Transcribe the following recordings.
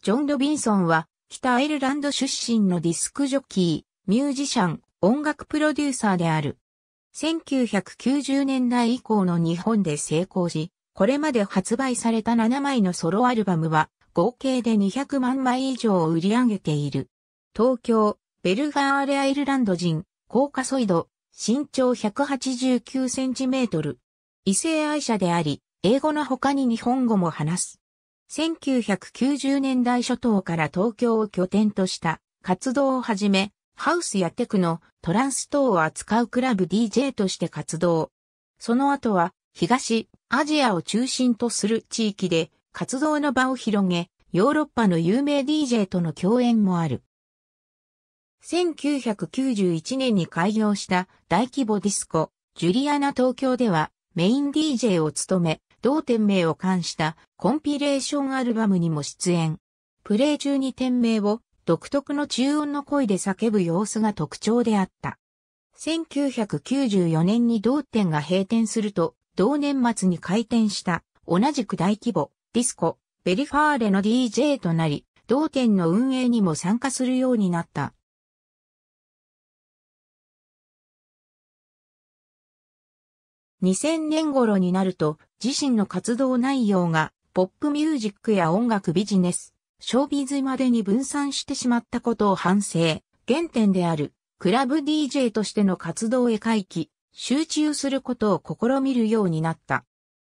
ジョン・ロビンソンは、北アイルランド出身のディスクジョッキー、ミュージシャン、音楽プロデューサーである。1990年代以降の日本で成功し、これまで発売された7枚のソロアルバムは、合計で200万枚以上を売り上げている。東京、ベルガーレアイルランド人、高カソイド、身長189センチメートル。異性愛者であり、英語の他に日本語も話す。1990年代初頭から東京を拠点とした活動をはじめ、ハウスやテクノ、トランス等を扱うクラブ DJ として活動。その後は東アジアを中心とする地域で活動の場を広げ、ヨーロッパの有名 DJ との共演もある。1991年に開業した大規模ディスコ、ジュリアナ東京ではメイン DJ を務め、同店名を冠したコンピレーションアルバムにも出演。プレイ中に店名を独特の中音の声で叫ぶ様子が特徴であった。1994年に同店が閉店すると、同年末に開店した同じく大規模ディスコベリファーレの DJ となり、同店の運営にも参加するようになった2000年頃になると自身の活動内容がポップミュージックや音楽ビジネス、ショービズまでに分散してしまったことを反省、原点であるクラブ DJ としての活動へ回帰、集中することを試みるようになった。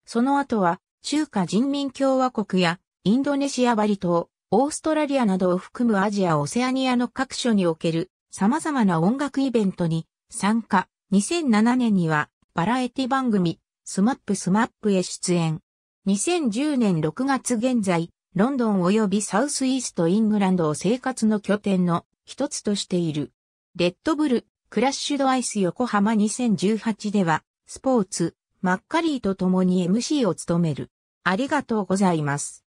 その後は中華人民共和国やインドネシアバリ島、オーストラリアなどを含むアジア・オセアニアの各所における様々な音楽イベントに参加。2007年にはバラエティ番組、スマップスマップへ出演。2010年6月現在、ロンドン及びサウスイーストイングランドを生活の拠点の一つとしている。レッドブル、クラッシュドアイス横浜2018では、スポーツ、マッカリーと共に MC を務める。ありがとうございます。